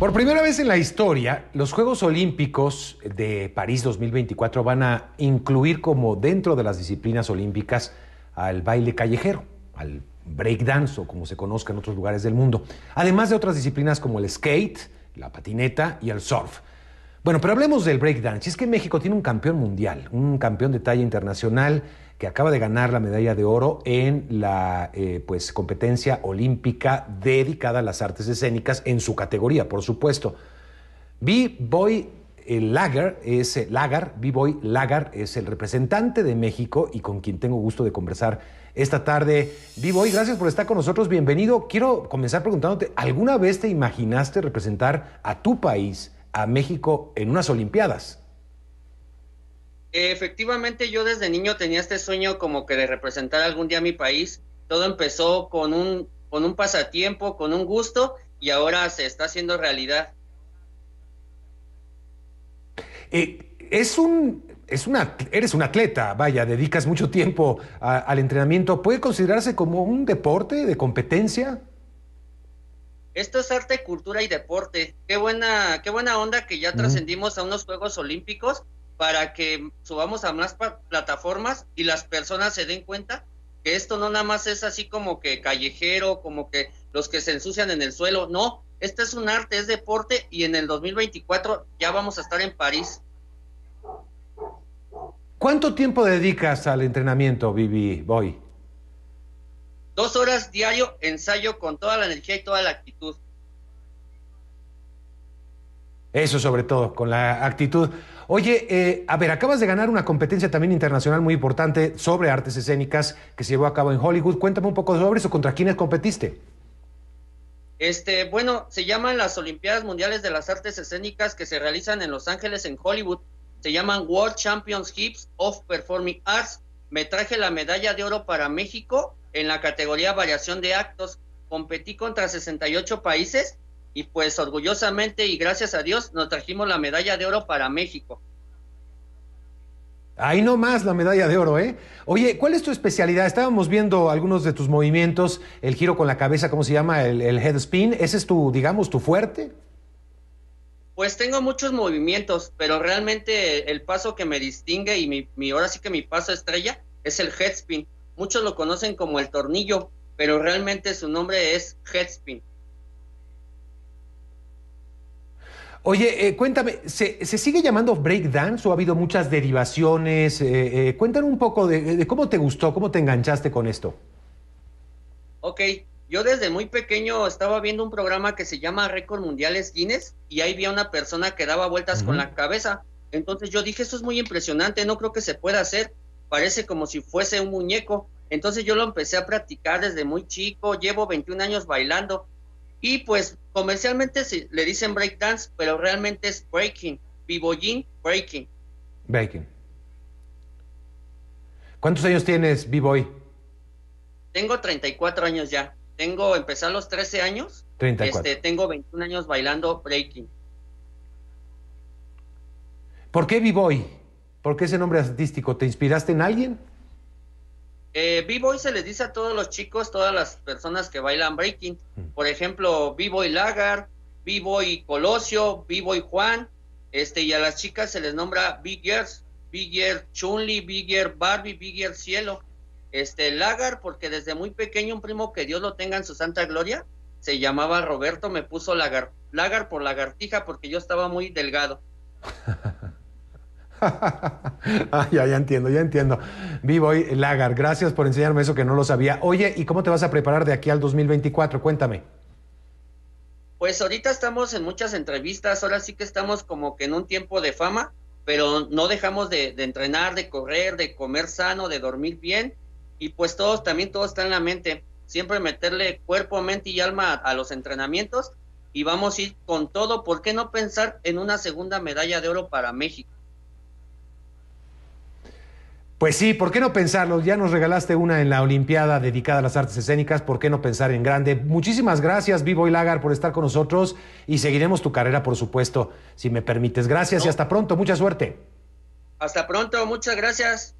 Por primera vez en la historia, los Juegos Olímpicos de París 2024 van a incluir como dentro de las disciplinas olímpicas al baile callejero, al breakdance o como se conozca en otros lugares del mundo, además de otras disciplinas como el skate, la patineta y el surf. Bueno, pero hablemos del breakdance. Es que México tiene un campeón mundial, un campeón de talla internacional que acaba de ganar la medalla de oro en la eh, pues, competencia olímpica dedicada a las artes escénicas en su categoría, por supuesto. B-Boy eh, Lager es eh, Lagar, B-Boy Lagar es el representante de México y con quien tengo gusto de conversar esta tarde. B-Boy, gracias por estar con nosotros, bienvenido. Quiero comenzar preguntándote, ¿alguna vez te imaginaste representar a tu país, a México, en unas Olimpiadas? Efectivamente, yo desde niño tenía este sueño como que de representar algún día mi país. Todo empezó con un, con un pasatiempo, con un gusto y ahora se está haciendo realidad. Eh, es un, es una, eres un atleta, vaya, dedicas mucho tiempo al entrenamiento. ¿Puede considerarse como un deporte de competencia? Esto es arte, cultura y deporte. Qué buena, qué buena onda que ya trascendimos a unos Juegos Olímpicos para que subamos a más plataformas y las personas se den cuenta que esto no nada más es así como que callejero, como que los que se ensucian en el suelo, no, este es un arte, es deporte y en el 2024 ya vamos a estar en París. ¿Cuánto tiempo dedicas al entrenamiento, Vivi Boy? Dos horas diario, ensayo con toda la energía y toda la actitud. Eso sobre todo, con la actitud. Oye, eh, a ver, acabas de ganar una competencia también internacional muy importante sobre artes escénicas que se llevó a cabo en Hollywood. Cuéntame un poco sobre eso, ¿contra quiénes competiste? Este, bueno, se llaman las Olimpiadas Mundiales de las Artes Escénicas que se realizan en Los Ángeles, en Hollywood. Se llaman World Championships of Performing Arts. Me traje la medalla de oro para México en la categoría Variación de Actos. Competí contra 68 países y pues orgullosamente y gracias a Dios nos trajimos la medalla de oro para México. Ahí nomás la medalla de oro, ¿eh? Oye, ¿cuál es tu especialidad? Estábamos viendo algunos de tus movimientos, el giro con la cabeza, ¿cómo se llama? El, headspin, ¿Ese es tu, digamos, tu fuerte? Pues tengo muchos movimientos, pero realmente el paso que me distingue y mi, mi ahora sí que mi paso estrella es el headspin Muchos lo conocen como el tornillo, pero realmente su nombre es headspin Oye, eh, cuéntame, ¿se, sigue llamando breakdance o ha habido muchas derivaciones? Eh, eh cuéntame un poco de, cómo te gustó, cómo te enganchaste con esto. Ok, yo desde muy pequeño estaba viendo un programa que se llama Récord Mundiales Guinness y ahí vi a una persona que daba vueltas con la cabeza. Entonces yo dije, esto es muy impresionante, no creo que se pueda hacer, parece como si fuese un muñeco. Entonces yo lo empecé a practicar desde muy chico, llevo 21 años bailando y pues comercialmente sí, le dicen breakdance, pero realmente es breaking, Vivoyin breaking. Breaking. ¿Cuántos años tienes, B-Boy? Tengo 34 años ya. Tengo, empezar los 13 años. 34. Este, tengo 21 años bailando breaking. ¿Por qué B-Boy? ¿Por qué ese nombre artístico? ¿Te inspiraste en alguien? Eh, b se les dice a todos los chicos, todas las personas que bailan breaking. Mm. Por ejemplo, B-Boy Lagar, B-Boy Colosio, B-Boy Juan. Este, y a las chicas se les nombra Big Girls, Big Girl Chunli, Big Girl Barbie, Big Cielo. Este, Lagar, porque desde muy pequeño un primo que Dios lo tenga en su santa gloria, se llamaba Roberto, me puso Lagar, Lagar por lagartija porque yo estaba muy delgado. Ah, ya, ya entiendo, ya entiendo. vivo y Lagar, gracias por enseñarme eso que no lo sabía. Oye, ¿y cómo te vas a preparar de aquí al 2024? Cuéntame. Pues ahorita estamos en muchas entrevistas, ahora sí que estamos como que en un tiempo de fama, pero no dejamos de, entrenar, de correr, de comer sano, de dormir bien, y pues todos, también todo está en la mente, siempre meterle cuerpo, mente y alma a, a los entrenamientos, y vamos a ir con todo, ¿por qué no pensar en una segunda medalla de oro para México? Pues sí, ¿por qué no pensarlo? Ya nos regalaste una en la Olimpiada dedicada a las artes escénicas, ¿por qué no pensar en grande? Muchísimas gracias, Vivo y Lagar, por estar con nosotros y seguiremos tu carrera, por supuesto, si me permites. Gracias y hasta pronto, mucha suerte. Hasta pronto, muchas gracias.